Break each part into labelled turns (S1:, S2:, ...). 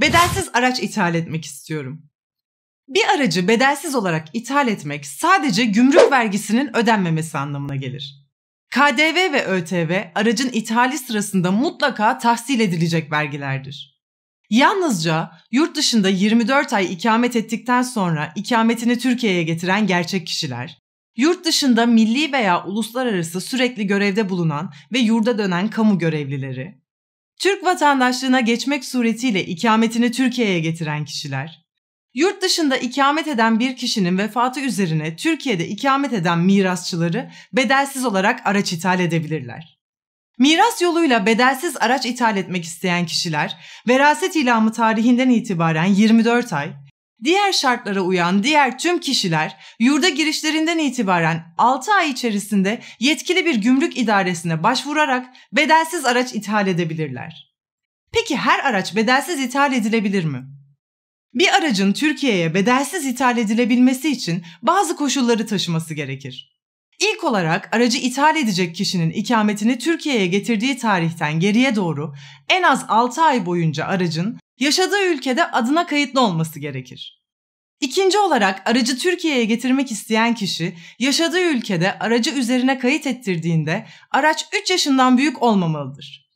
S1: bedelsiz araç ithal etmek istiyorum. Bir aracı bedelsiz olarak ithal etmek sadece gümrük vergisinin ödenmemesi anlamına gelir. KDV ve ÖTV aracın ithali sırasında mutlaka tahsil edilecek vergilerdir. Yalnızca yurt dışında 24 ay ikamet ettikten sonra ikametini Türkiye'ye getiren gerçek kişiler, yurt dışında milli veya uluslararası sürekli görevde bulunan ve yurda dönen kamu görevlileri, Türk vatandaşlığına geçmek suretiyle ikametini Türkiye'ye getiren kişiler, yurt dışında ikamet eden bir kişinin vefatı üzerine Türkiye'de ikamet eden mirasçıları bedelsiz olarak araç ithal edebilirler. Miras yoluyla bedelsiz araç ithal etmek isteyen kişiler, veraset ilamı tarihinden itibaren 24 ay, Diğer şartlara uyan diğer tüm kişiler yurda girişlerinden itibaren 6 ay içerisinde yetkili bir gümrük idaresine başvurarak bedelsiz araç ithal edebilirler. Peki her araç bedelsiz ithal edilebilir mi? Bir aracın Türkiye'ye bedelsiz ithal edilebilmesi için bazı koşulları taşıması gerekir. İlk olarak aracı ithal edecek kişinin ikametini Türkiye'ye getirdiği tarihten geriye doğru en az 6 ay boyunca aracın yaşadığı ülkede adına kayıtlı olması gerekir. İkinci olarak aracı Türkiye'ye getirmek isteyen kişi yaşadığı ülkede aracı üzerine kayıt ettirdiğinde araç 3 yaşından büyük olmamalıdır.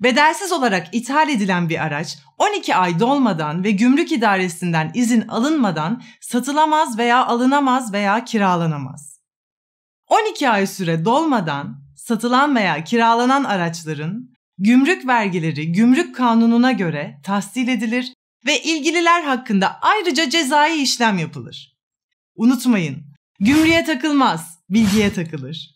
S1: Bedelsiz olarak ithal edilen bir araç 12 ay dolmadan ve gümrük idaresinden izin alınmadan satılamaz veya alınamaz veya kiralanamaz. 12 ay süre dolmadan satılan veya kiralanan araçların Gümrük vergileri gümrük kanununa göre tahsil edilir ve ilgililer hakkında ayrıca cezai işlem yapılır. Unutmayın, gümrüğe takılmaz, bilgiye takılır.